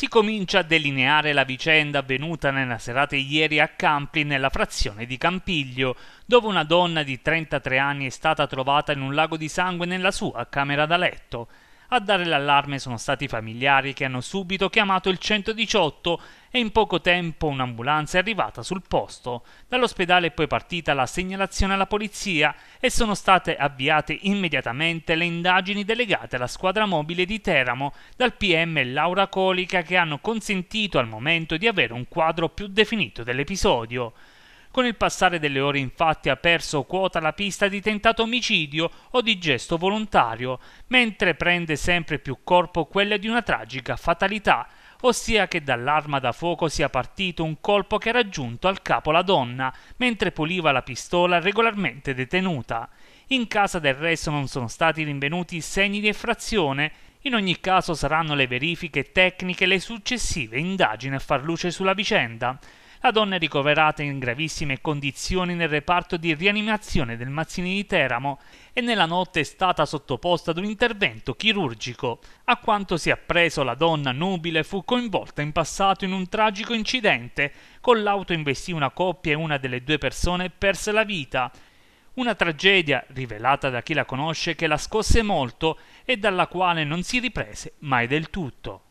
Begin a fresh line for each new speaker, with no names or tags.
si comincia a delineare la vicenda avvenuta nella serata ieri a Campi nella frazione di Campiglio, dove una donna di 33 anni è stata trovata in un lago di sangue nella sua camera da letto. A dare l'allarme sono stati i familiari che hanno subito chiamato il 118 e in poco tempo un'ambulanza è arrivata sul posto. Dall'ospedale è poi partita la segnalazione alla polizia e sono state avviate immediatamente le indagini delegate alla squadra mobile di Teramo dal PM Laura Colica che hanno consentito al momento di avere un quadro più definito dell'episodio. Con il passare delle ore infatti ha perso quota la pista di tentato omicidio o di gesto volontario, mentre prende sempre più corpo quella di una tragica fatalità, ossia che dall'arma da fuoco sia partito un colpo che ha raggiunto al capo la donna, mentre puliva la pistola regolarmente detenuta. In casa del resto non sono stati rinvenuti segni di effrazione, in ogni caso saranno le verifiche tecniche e le successive indagini a far luce sulla vicenda. La donna è ricoverata in gravissime condizioni nel reparto di rianimazione del Mazzini di Teramo e nella notte è stata sottoposta ad un intervento chirurgico. A quanto si è appreso, la donna nubile fu coinvolta in passato in un tragico incidente. Con l'auto investì una coppia e una delle due persone perse la vita. Una tragedia, rivelata da chi la conosce, che la scosse molto e dalla quale non si riprese mai del tutto.